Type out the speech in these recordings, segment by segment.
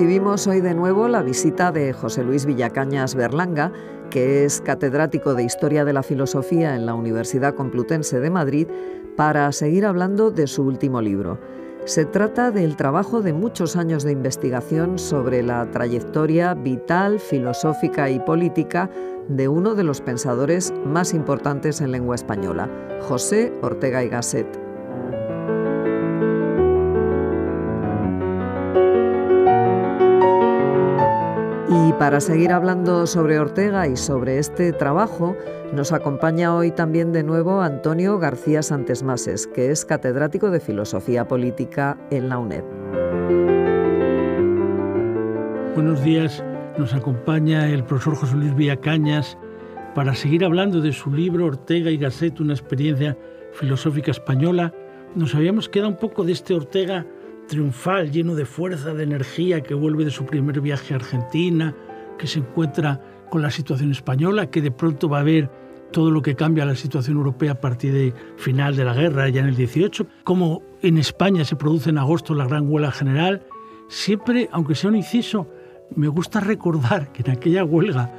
recibimos hoy de nuevo la visita de José Luis Villacañas Berlanga, que es catedrático de Historia de la Filosofía en la Universidad Complutense de Madrid, para seguir hablando de su último libro. Se trata del trabajo de muchos años de investigación sobre la trayectoria vital, filosófica y política de uno de los pensadores más importantes en lengua española, José Ortega y Gasset. Para seguir hablando sobre Ortega y sobre este trabajo, nos acompaña hoy también de nuevo Antonio García Santesmases, que es catedrático de Filosofía Política en la UNED. Buenos días, nos acompaña el profesor José Luis Villacañas para seguir hablando de su libro Ortega y Gasset, una experiencia filosófica española. Nos habíamos quedado un poco de este Ortega triunfal, lleno de fuerza, de energía, que vuelve de su primer viaje a Argentina, que se encuentra con la situación española, que de pronto va a haber todo lo que cambia la situación europea a partir del final de la guerra, ya en el 18, como en España se produce en agosto la gran huelga general, siempre, aunque sea un inciso, me gusta recordar que en aquella huelga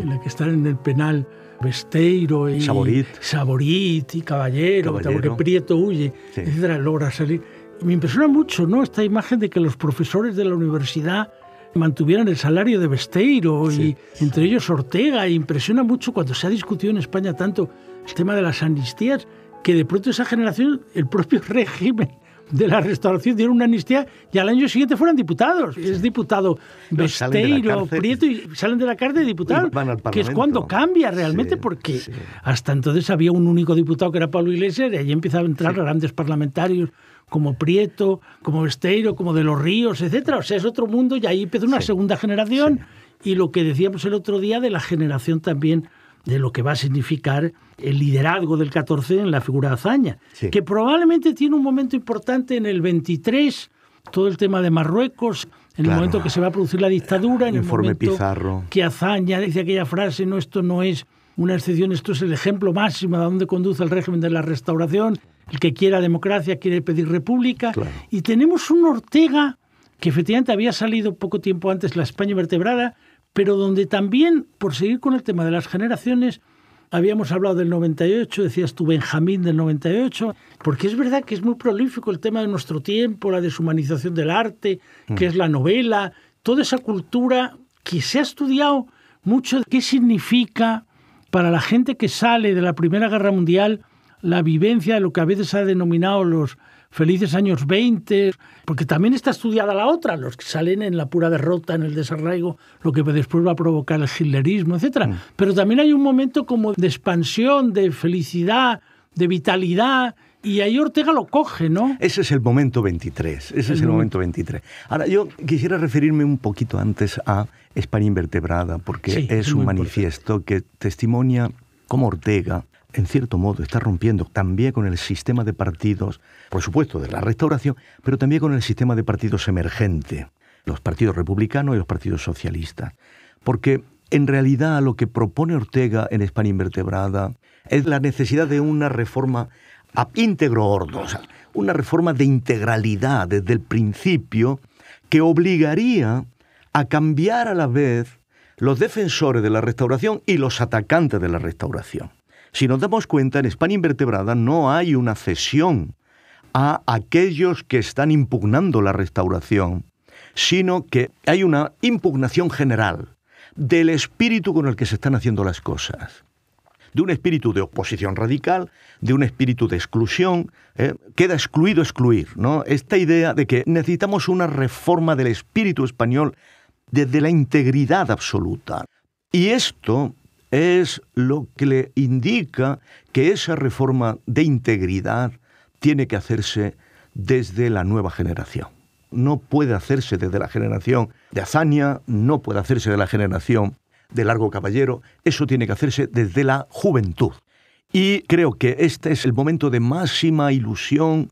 en la que están en el penal Besteiro y Saborit, y Caballero, porque Prieto huye, etcétera, logra salir. Me impresiona mucho ¿no? esta imagen de que los profesores de la universidad mantuvieran el salario de Besteiro y entre ellos Ortega. E impresiona mucho cuando se ha discutido en España tanto el tema de las amnistías, que de pronto esa generación, el propio régimen de la restauración dieron una amnistía y al año siguiente fueran diputados. Es diputado Besteiro, Prieto y salen de la cárcel de diputados, que es cuando cambia realmente porque hasta entonces había un único diputado que era Pablo Iglesias y ahí empiezan a entrar grandes parlamentarios como Prieto, como Esteiro, como de los Ríos, etcétera. O sea, es otro mundo y ahí empieza una segunda generación y lo que decíamos el otro día de la generación también de lo que va a significar el liderazgo del 14 en la figura de Azaña, que probablemente tiene un momento importante en el 23, todo el tema de Marruecos, en el momento que se va a producir la dictadura, en Informe el momento Pizarro. que Azaña dice aquella frase, no, esto no es una excepción, esto es el ejemplo máximo de dónde conduce el régimen de la restauración. El que quiera democracia quiere pedir república. Y tenemos un Ortega que efectivamente había salido poco tiempo antes la España vertebrada, pero donde también, por seguir con el tema de las generaciones, habíamos hablado del 98, decías tú Benjamín del 98, porque es verdad que es muy prolífico el tema de nuestro tiempo, la deshumanización del arte, mm. que es la novela, toda esa cultura que se ha estudiado mucho, qué significa para la gente que sale de la Primera Guerra Mundial la vivencia de lo que a veces se ha denominado los felices años 20, porque también está estudiada la otra, los que salen en la pura derrota, en el desarraigo, lo que después va a provocar el hitlerismo, etc. Mm. Pero también hay un momento como de expansión, de felicidad, de vitalidad, y ahí Ortega lo coge, ¿no? Ese es el momento 23, ese es el momento 23. Ahora, yo quisiera referirme un poquito antes a España Invertebrada, porque es, un manifiesto que testimonia cómo Ortega en cierto modo, está rompiendo también con el sistema de partidos, por supuesto, de la restauración, pero también con el sistema de partidos emergente, los partidos republicanos y los partidos socialistas. Porque en realidad lo que propone Ortega en España invertebrada es la necesidad de una reforma a íntegro ordo, una reforma de integralidad desde el principio que obligaría a cambiar a la vez los defensores de la restauración y los atacantes de la restauración. Si nos damos cuenta, en España invertebrada no hay una cesión a aquellos que están impugnando la restauración, sino que hay una impugnación general del espíritu con el que se están haciendo las cosas de un espíritu de oposición radical, de un espíritu de exclusión. ¿eh? Queda excluido excluir, ¿no? Esta idea de que necesitamos una reforma del espíritu español desde la integridad absoluta. Y esto es lo que le indica que esa reforma de integridad tiene que hacerse desde la nueva generación. No puede hacerse desde la generación de Azaña, no puede hacerse de la generación de Largo Caballero, eso tiene que hacerse desde la juventud. Y creo que este es el momento de máxima ilusión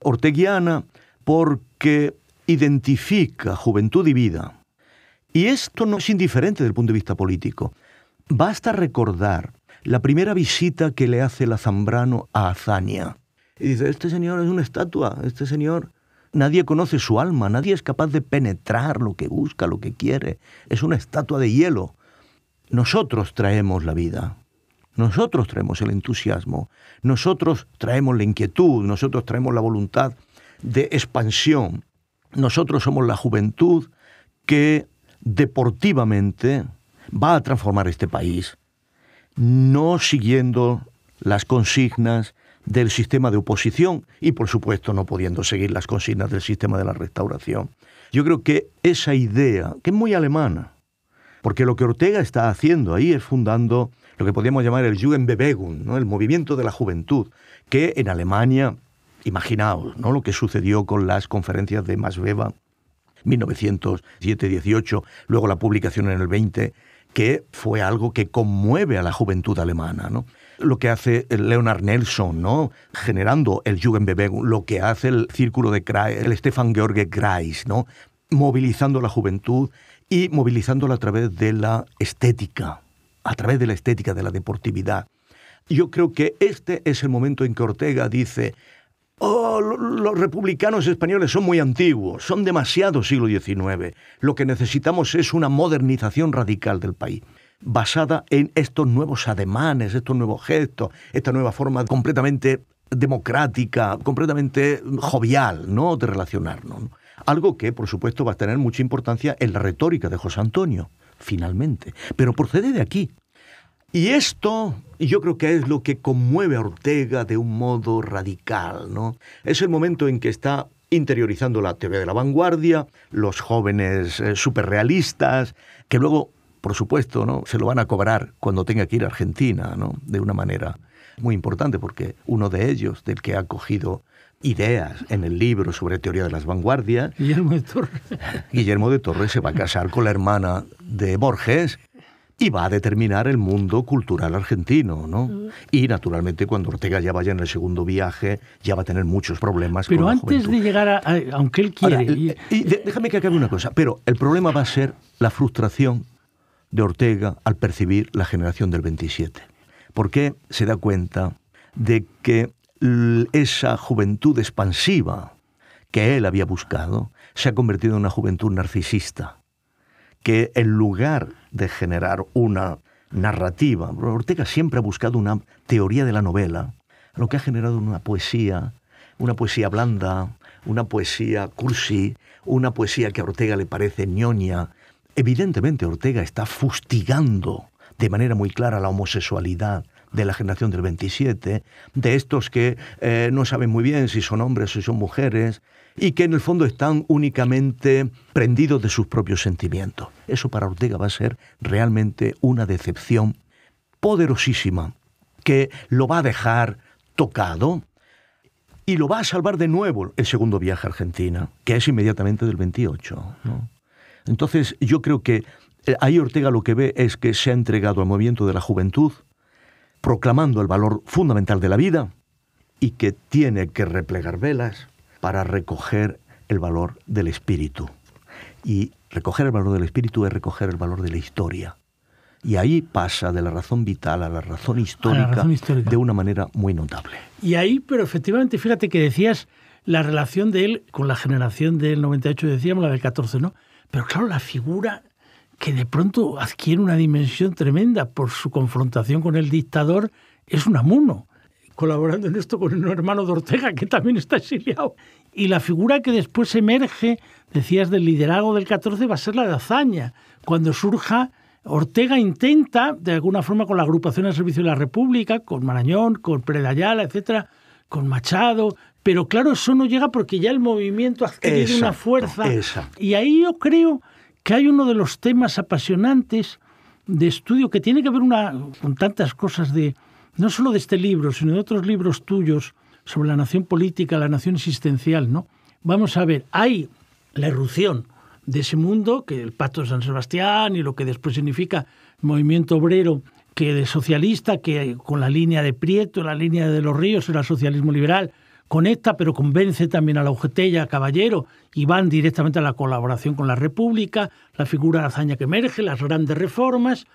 orteguiana porque identifica juventud y vida. Y esto no es indiferente desde el punto de vista político. Basta recordar la primera visita que le hace el Zambrano a Azania. Y dice, este señor es una estatua, este señor, nadie conoce su alma, nadie es capaz de penetrar lo que busca, lo que quiere, es una estatua de hielo. Nosotros traemos la vida, nosotros traemos el entusiasmo, nosotros traemos la inquietud, nosotros traemos la voluntad de expansión, nosotros somos la juventud que deportivamente va a transformar este país, no siguiendo las consignas del sistema de oposición y por supuesto no pudiendo seguir las consignas del sistema de la restauración. Yo creo que esa idea, que es muy alemana, porque lo que Ortega está haciendo ahí es fundando lo que podríamos llamar el Jugendbewegung, el movimiento de la juventud, que en Alemania, imaginaos ¿no? lo que sucedió con las conferencias de Masbeva 1907-18, luego la publicación en el 20, que fue algo que conmueve a la juventud alemana, Lo que hace Leonard Nelson, ¿no? Generando el Jugendbewegung, lo que hace el círculo de Kreis, el Stefan George Kreis, ¿no? Movilizando la juventud y movilizándola a través de la estética, a través de la estética, de la deportividad. Yo creo que este es el momento en que Ortega dice, Oh, los republicanos españoles son muy antiguos, son demasiado siglo XIX. Lo que necesitamos es una modernización radical del país, basada en estos nuevos ademanes, estos nuevos gestos, esta nueva forma completamente democrática, completamente jovial, ¿no? De relacionarnos. Algo que, por supuesto, va a tener mucha importancia en la retórica de José Antonio, finalmente. Pero procede de aquí. Y esto yo creo que es lo que conmueve a Ortega de un modo radical, ¿no? Es el momento en que está interiorizando la teoría de la vanguardia, los jóvenes eh, superrealistas, que luego, por supuesto, ¿no? se lo van a cobrar cuando tenga que ir a Argentina, ¿no? de una manera muy importante, porque uno de ellos, del que ha cogido ideas en el libro sobre teoría de las vanguardias, Guillermo de Torres, Guillermo de Torres se va a casar con la hermana de Borges, y va a determinar el mundo cultural argentino, ¿no? Mm. Y naturalmente cuando Ortega ya vaya en el segundo viaje ya va a tener muchos problemas. Pero antes de llegar a, aunque él quiere, y, déjame que acabe una cosa, pero el problema va a ser la frustración de Ortega al percibir la generación del 27, porque se da cuenta de que esa juventud expansiva que él había buscado se ha convertido en una juventud narcisista, que en lugar de generar una narrativa. Ortega siempre ha buscado una teoría de la novela, lo que ha generado una poesía, una poesía blanda, una poesía cursi, una poesía que a Ortega le parece ñoña. Evidentemente Ortega está fustigando de manera muy clara la homosexualidad de la generación del 27, de estos que eh, no saben muy bien si son hombres o si son mujeres, y que en el fondo están únicamente prendidos de sus propios sentimientos. Eso para Ortega va a ser realmente una decepción poderosísima que lo va a dejar tocado y lo va a salvar de nuevo el segundo viaje a Argentina, que es inmediatamente del 28. Entonces yo creo que eh, ahí Ortega lo que ve es que se ha entregado al movimiento de la juventud, proclamando el valor fundamental de la vida y que tiene que replegar velas para recoger el valor del espíritu. Y recoger el valor del espíritu es recoger el valor de la historia. Y ahí pasa de la razón vital a la razón histórica, de una manera muy notable. Y ahí, pero efectivamente, fíjate que decías la relación de él con la generación del 98, decíamos la del 14, ¿no? Pero claro, la figura que de pronto adquiere una dimensión tremenda por su confrontación con el dictador es un amuno colaborando en esto con un hermano de Ortega que también está exiliado. Y la figura que después emerge, decías, del liderazgo del 14 va a ser la de Azaña. Cuando surja, Ortega intenta, de alguna forma, con la agrupación al servicio de la República, con Marañón, con Predayala, etcétera, con Machado. Pero claro, eso no llega porque ya el movimiento adquiere una fuerza. Y ahí yo creo que hay uno de los temas apasionantes de estudio que tiene que ver con tantas cosas de, no solo de este libro, sino de otros libros tuyos sobre la nación política, la nación existencial, ¿no? Vamos a ver, hay la erupción de ese mundo, que el Pacto de San Sebastián y lo que después significa movimiento obrero que de socialista, que con la línea de Prieto, la línea de los ríos, era socialismo liberal, conecta pero convence también a la UGT a Caballero y van directamente a la colaboración con la República, la figura de hazaña que emerge, las grandes reformas.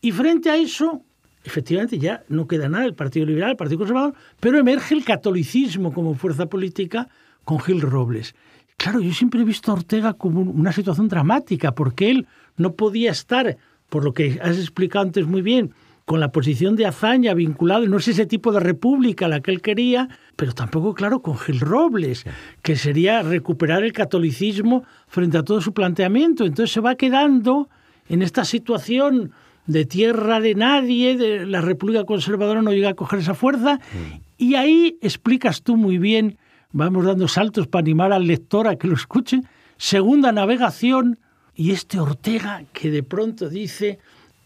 Y frente a eso, efectivamente ya no queda nada el Partido Liberal, el Partido Conservador, pero emerge el catolicismo como fuerza política con Gil Robles. Claro, yo siempre he visto a Ortega como una situación dramática, porque él no podía estar, por lo que has explicado antes muy bien, con la posición de hazaña vinculado, no es ese tipo de república la que él quería, pero tampoco, claro, con Gil Robles, que sería recuperar el catolicismo frente a todo su planteamiento. Entonces se va quedando en esta situación de tierra de nadie, de la República Conservadora no llega a coger esa fuerza. Mm. Y ahí explicas tú muy bien, vamos dando saltos para animar al lector a que lo escuche, segunda navegación y este Ortega que de pronto dice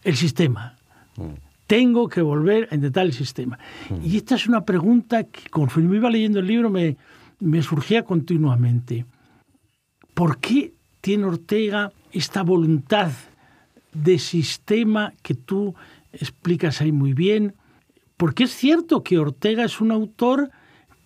el sistema. Mm. Tengo que volver a intentar el sistema. Mm. Y esta es una pregunta que conforme iba leyendo el libro me, me surgía continuamente. ¿Por qué tiene Ortega esta voluntad de sistema que tú explicas ahí muy bien, porque es cierto que Ortega es un autor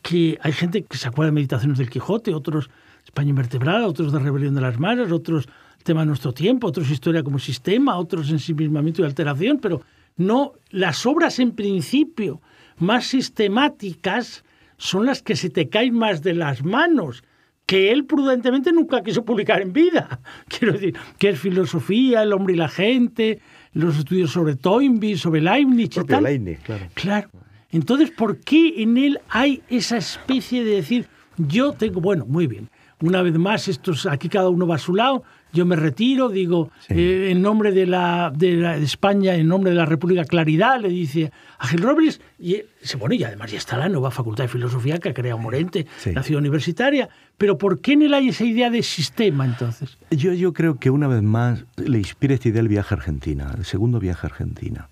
que hay gente que se acuerda de Meditaciones del Quijote, otros España Invertebrada, otros de Rebelión de las masas otros Tema de Nuestro Tiempo, otros Historia como Sistema, otros Ensimismamiento y Alteración, pero no, las obras en principio más sistemáticas son las que se te caen más de las manos, que él prudentemente nunca quiso publicar en vida. Quiero decir, que es filosofía, el hombre y la gente, los estudios sobre Toynbee, sobre Leibniz. y tal. Leibniz, claro. Claro. Entonces, ¿por qué en él hay esa especie de decir, yo tengo, bueno, muy bien, una vez más, estos, aquí cada uno va a su lado. Yo me retiro, digo, eh, en nombre de la, de España, en nombre de la República Claridad, le dice a Gil Robles, y, pone. Eh, y además ya está la nueva Facultad de Filosofía que ha creado Morente, la ciudad universitaria. Pero ¿por qué en él hay esa idea de sistema entonces? Yo, yo creo que una vez más le inspira esta idea el viaje a Argentina, el segundo viaje a Argentina.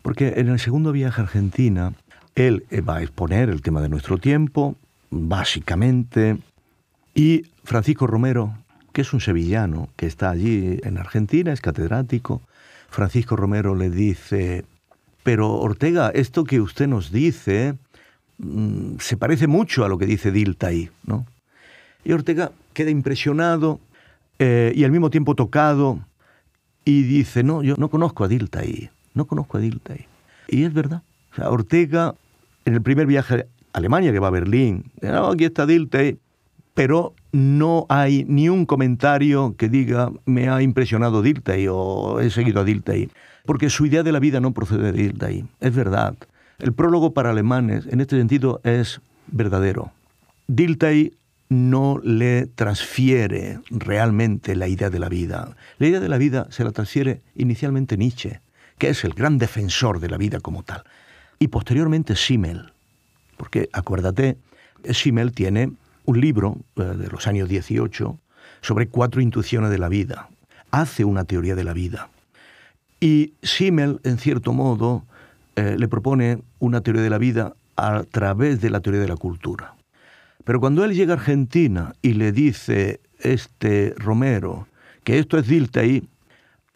Porque en el segundo viaje a Argentina, él eh, va a exponer el tema de nuestro tiempo, básicamente, y Francisco Romero, que es un sevillano que está allí en Argentina, es catedrático, Francisco Romero le dice, pero Ortega, esto que usted nos dice mm, se parece mucho a lo que dice Diltaí, ¿no? Y Ortega queda impresionado eh, y al mismo tiempo tocado y dice, no, yo no conozco a Diltaí, no conozco a Diltaí. Y es verdad. Ortega, en el primer viaje a Alemania, que va a Berlín, no, aquí está Diltaí, pero no hay ni un comentario que diga me ha impresionado Dilthey o he seguido a Dilthey, porque su idea de la vida no procede de Dilthey, es verdad. El prólogo para alemanes en este sentido es verdadero. Dilthey no le transfiere realmente la idea de la vida. La idea de la vida se la transfiere inicialmente Nietzsche, que es el gran defensor de la vida como tal, y posteriormente Simmel, porque acuérdate, Simmel tiene un libro eh, de los años 18 sobre cuatro intuiciones de la vida. Hace una teoría de la vida. Y Simmel, en cierto modo, eh, le propone una teoría de la vida a través de la teoría de la cultura. Pero cuando él llega a Argentina y le dice este Romero que esto es ahí,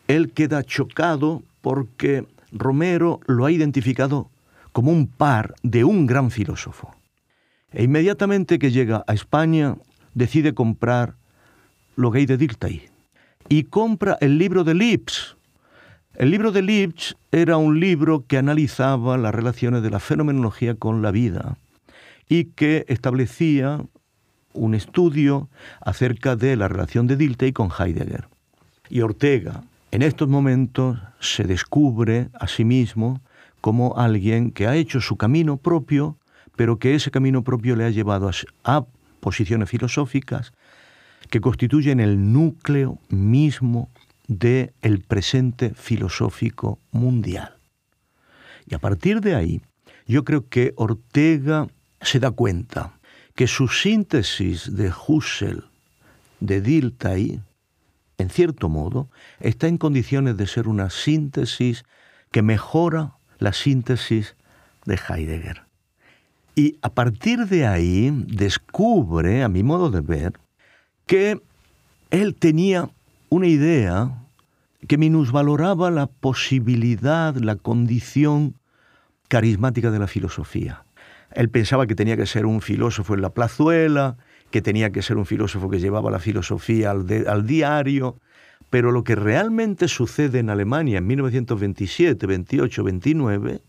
él queda chocado porque Romero lo ha identificado como un par de un gran filósofo. E inmediatamente que llega a España, decide comprar lo gay de Dilthey y compra el libro de Lips. El libro de Lips era un libro que analizaba las relaciones de la fenomenología con la vida y que establecía un estudio acerca de la relación de Dilthey con Heidegger. Y Ortega, en estos momentos, se descubre a sí mismo como alguien que ha hecho su camino propio pero que ese camino propio le ha llevado a, posiciones filosóficas que constituyen el núcleo mismo del el presente filosófico mundial. Y a partir de ahí, yo creo que Ortega se da cuenta que su síntesis de Husserl, de Dilthey, en cierto modo, está en condiciones de ser una síntesis que mejora la síntesis de Heidegger. Y a partir de ahí descubre, a mi modo de ver, que él tenía una idea que minusvaloraba la posibilidad, la condición carismática de la filosofía. Él pensaba que tenía que ser un filósofo en la plazuela, que tenía que ser un filósofo que llevaba la filosofía al, diario, pero lo que realmente sucede en Alemania en 1927, 28, 29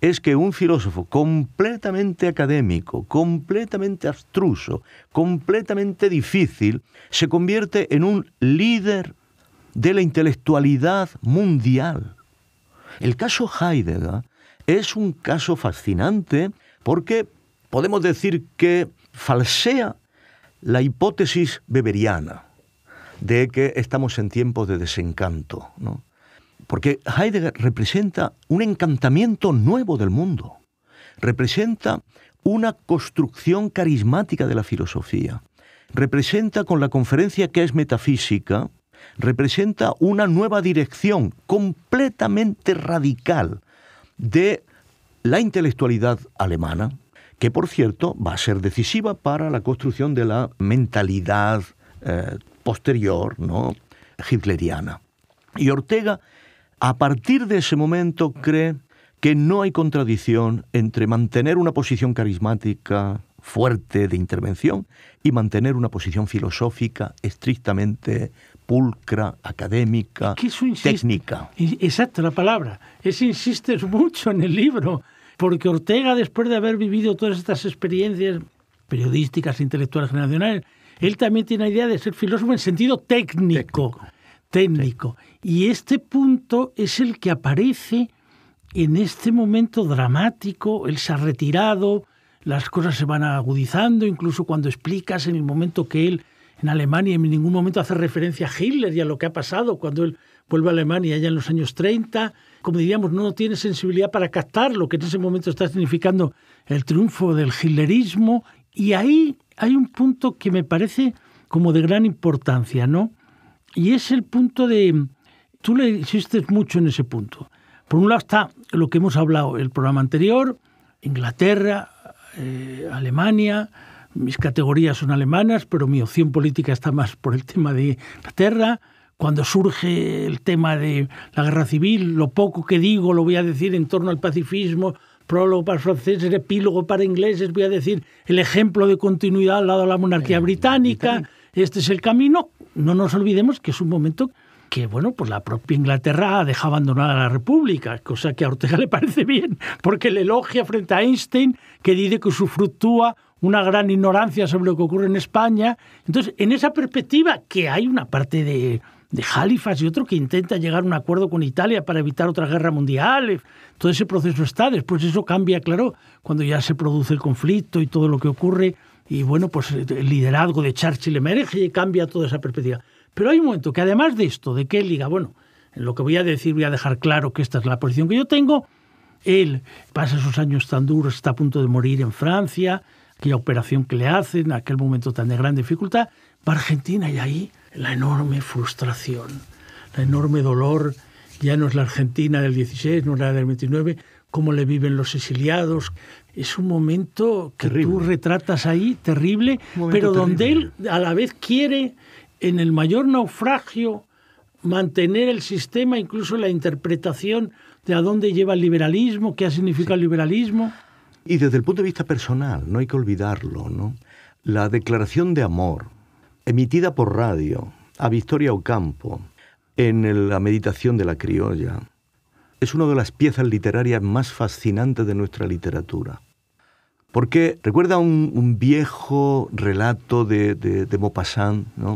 es que un filósofo completamente académico, completamente abstruso, completamente difícil, se convierte en un líder de la intelectualidad mundial. El caso Heidegger es un caso fascinante porque podemos decir que falsea la hipótesis beberiana de que estamos en tiempos de desencanto. ¿no? Porque Heidegger representa un encantamiento nuevo del mundo, representa una construcción carismática de la filosofía, representa con la conferencia que es metafísica, representa una nueva dirección completamente radical de la intelectualidad alemana, que por cierto va a ser decisiva para la construcción de la mentalidad eh, posterior, ¿no? hitleriana. Y Ortega a partir de ese momento cree que no hay contradicción entre mantener una posición carismática fuerte de intervención y mantener una posición filosófica estrictamente pulcra, académica, técnica. Exacto, la palabra. Es insistes mucho en el libro, porque Ortega, después de haber vivido todas estas experiencias periodísticas, intelectuales, generacionales, él también tiene la idea de ser filósofo en sentido técnico técnico. Y este punto es el que aparece en este momento dramático, él se ha retirado, las cosas se van agudizando, incluso cuando explicas en el momento que él en Alemania en ningún momento hace referencia a Hitler y a lo que ha pasado cuando él vuelve a Alemania ya en los años 30, como diríamos, no tiene sensibilidad para captar lo que en ese momento está significando el triunfo del hitlerismo y ahí hay un punto que me parece como de gran importancia, ¿no? Y es el punto de... Tú le insistes mucho en ese punto. Por un lado está lo que hemos hablado el programa anterior, Inglaterra, eh, Alemania, mis categorías son alemanas, pero mi opción política está más por el tema de Inglaterra. Cuando surge el tema de la guerra civil, lo poco que digo lo voy a decir en torno al pacifismo, prólogo para franceses, epílogo para ingleses, voy a decir el ejemplo de continuidad al lado de la monarquía eh, británica, este es el camino, no nos olvidemos que es un momento que bueno, pues la propia Inglaterra deja abandonada a la República, cosa que a Ortega le parece bien, porque le elogia frente a Einstein, que dice que usufructúa una gran ignorancia sobre lo que ocurre en España. Entonces, en esa perspectiva, que hay una parte de, de Halifax y otro que intenta llegar a un acuerdo con Italia para evitar otra guerra mundial, todo ese proceso está, después eso cambia, claro, cuando ya se produce el conflicto y todo lo que ocurre y bueno, pues eh, el liderazgo de Churchill emerge y cambia toda esa perspectiva. Pero hay un momento que además de esto, de que él diga, bueno, en lo que voy a decir voy a dejar claro que esta es la posición que yo tengo, él pasa esos años tan duros, está a punto de morir en Francia, aquella operación que le hacen, aquel momento tan de gran dificultad, va a Argentina y ahí la enorme frustración, la enorme dolor, ya no es la Argentina del 16, no la del 29, cómo le viven los exiliados, es un momento que tú retratas ahí, terrible, pero donde él a la vez quiere, en el mayor naufragio, mantener el sistema, incluso la interpretación de a dónde lleva el liberalismo, qué significa el liberalismo. Y desde el punto de vista personal, no hay que olvidarlo, ¿no? La declaración de amor, emitida por radio a Victoria Ocampo en La Meditación de la Criolla, es una de las piezas literarias más fascinantes de nuestra literatura. Porque recuerda un, viejo relato de, de, Maupassant, ¿no?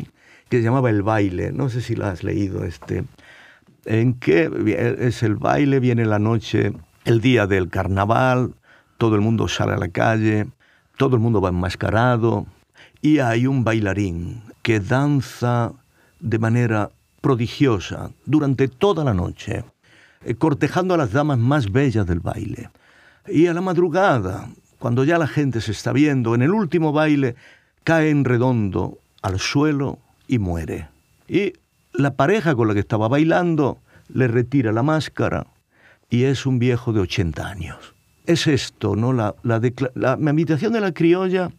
que se llamaba El baile, no sé si lo has leído, este, en que es el baile, viene la noche, el día del carnaval, todo el mundo sale a la calle, todo el mundo va enmascarado, y hay un bailarín que danza de manera prodigiosa durante toda la noche, eh, cortejando a las damas más bellas del baile. Y a la madrugada cuando ya la gente se está viendo, en el último baile cae en redondo al suelo y muere. Y la pareja con la que estaba bailando le retira la máscara y es un viejo de 80 años. Es esto, ¿no? La, la, la meditación de la criolla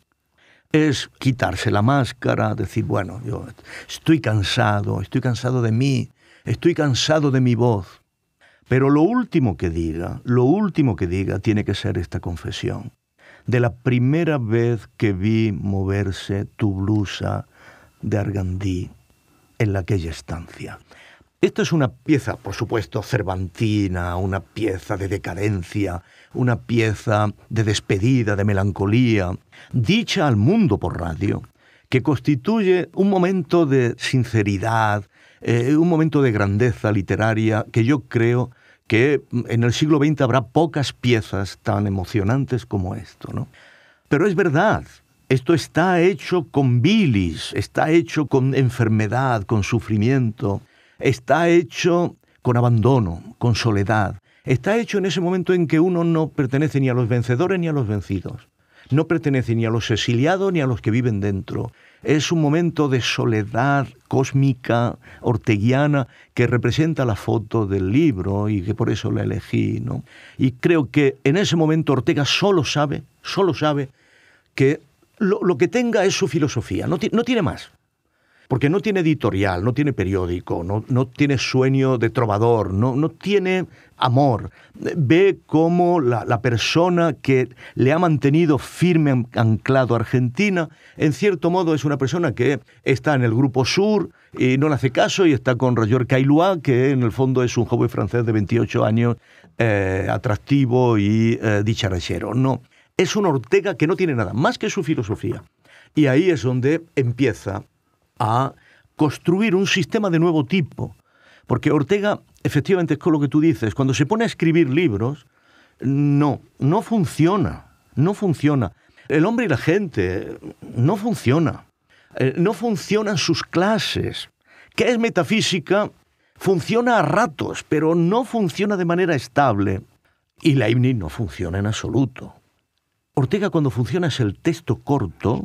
es quitarse la máscara, decir, bueno, yo estoy cansado, estoy cansado de mí, estoy cansado de mi voz. Pero lo último que diga, lo último que diga tiene que ser esta confesión de la primera vez que vi moverse tu blusa de argandí en aquella estancia. Esto es una pieza, por supuesto, cervantina, una pieza de decadencia, una pieza de despedida, de melancolía, dicha al mundo por radio, que constituye un momento de sinceridad, eh, un momento de grandeza literaria que yo creo que en el siglo XX habrá pocas piezas tan emocionantes como esto, ¿no? Pero es verdad, esto está hecho con bilis, está hecho con enfermedad, con sufrimiento, está hecho con abandono, con soledad. Está hecho en ese momento en que uno no pertenece ni a los vencedores ni a los vencidos. No pertenece ni a los exiliados ni a los que viven dentro. Es un momento de soledad cósmica, orteguiana, que representa la foto del libro y que por eso la elegí. Y creo que en ese momento Ortega solo sabe, solo sabe que lo, que tenga es su filosofía, no tiene más porque no tiene editorial, no tiene periódico, no, tiene sueño de trovador, no, no tiene amor. Ve cómo la, persona que le ha mantenido firme, anclado a Argentina, en cierto modo es una persona que está en el Grupo Sur y no le hace caso y está con Roger Caillois, que en el fondo es un joven francés de 28 años, eh, atractivo y eh, No, es un Ortega que no tiene nada más que su filosofía. Y ahí es donde empieza a construir un sistema de nuevo tipo. Porque Ortega, efectivamente, es con lo que tú dices, cuando se pone a escribir libros, no, no funciona, no funciona. El hombre y la gente eh, no funciona. Eh, no funcionan sus clases. ¿Qué es metafísica? Funciona a ratos, pero no funciona de manera estable. Y Leibniz no funciona en absoluto. Ortega cuando funciona es el texto corto,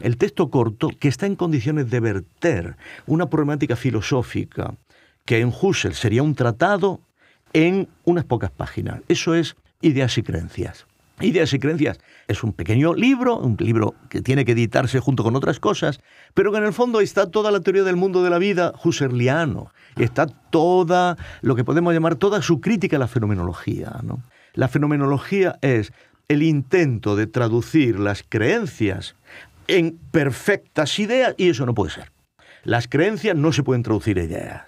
el texto. corto que está en condiciones de verter una problemática filosófica que en Husserl sería un tratado en unas pocas páginas. Eso es Ideas y Creencias. Ideas y Creencias es un pequeño libro, un libro que tiene que editarse junto con otras cosas, pero que en el fondo está toda la teoría del mundo de la vida husserliano, y está toda lo que podemos llamar toda su crítica a la fenomenología. La fenomenología es el intento de traducir las creencias en perfectas ideas y eso no puede ser. Las creencias no se pueden traducir en ideas.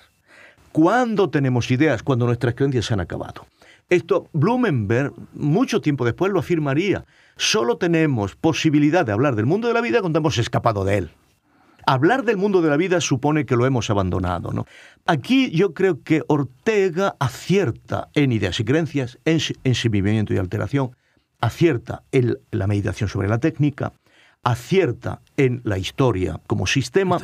¿Cuándo tenemos ideas? Cuando nuestras creencias se han acabado. Esto Blumenberg, mucho tiempo después, lo afirmaría. Solo tenemos posibilidad de hablar del mundo de la vida cuando hemos escapado de él. Hablar del mundo de la vida supone que lo hemos abandonado. Aquí yo creo que Ortega acierta en ideas y creencias, en movimiento y alteración, acierta en la meditación sobre la técnica, acierta en la historia como sistema,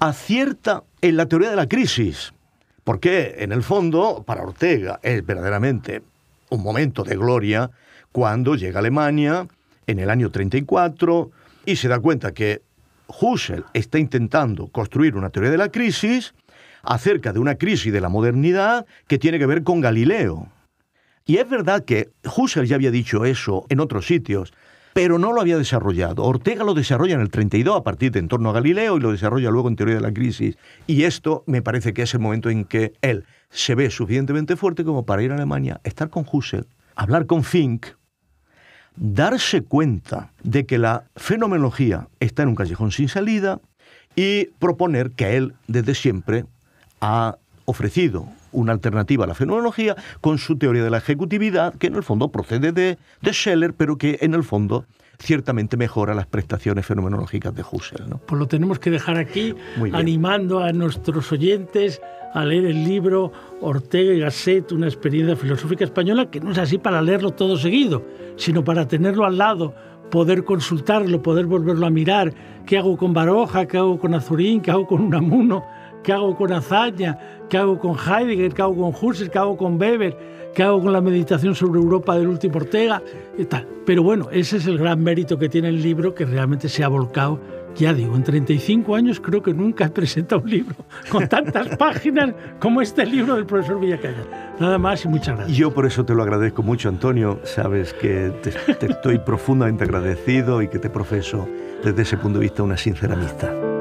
acierta en la teoría de la crisis, porque en el fondo para Ortega es verdaderamente un momento de gloria cuando llega a Alemania en el año 34 y se da cuenta que Husserl está intentando construir una teoría de la crisis acerca de una crisis de la modernidad que tiene que ver con Galileo. Y es verdad que Husserl ya había dicho eso en otros sitios, pero no lo había desarrollado. Ortega lo desarrolla en el 32 a partir de En torno a Galileo y lo desarrolla luego en Teoría de la Crisis. Y esto me parece que es el momento en que él se ve suficientemente fuerte como para ir a Alemania, estar con Husserl, hablar con Fink, darse cuenta de que la fenomenología está en un callejón sin salida y proponer que él desde siempre ha ofrecido una alternativa a la fenomenología con su teoría de la ejecutividad, que en el fondo procede de, de Scheller, pero que en el fondo ciertamente mejora las prestaciones fenomenológicas de Husserl. ¿no? Pues lo tenemos que dejar aquí, animando a nuestros oyentes a leer el libro Ortega y Gasset, una experiencia filosófica española, que no es así para leerlo todo seguido, sino para tenerlo al lado, poder consultarlo, poder volverlo a mirar, qué hago con Baroja, qué hago con Azurín, qué hago con Unamuno ¿Qué hago con Azaña? ¿Qué hago con Heidegger? ¿Qué hago con Husserl? ¿Qué hago con Weber? ¿Qué hago con la meditación sobre Europa del último Ortega? Y tal. Pero bueno, ese es el gran mérito que tiene el libro, que realmente se ha volcado ya digo, en 35 años creo que nunca he presentado un libro con tantas páginas como este libro del profesor Villacaya. Nada más y muchas gracias. Yo por eso te lo agradezco mucho, Antonio. Sabes que te estoy profundamente agradecido y que te profeso desde ese punto de vista una sincera amistad.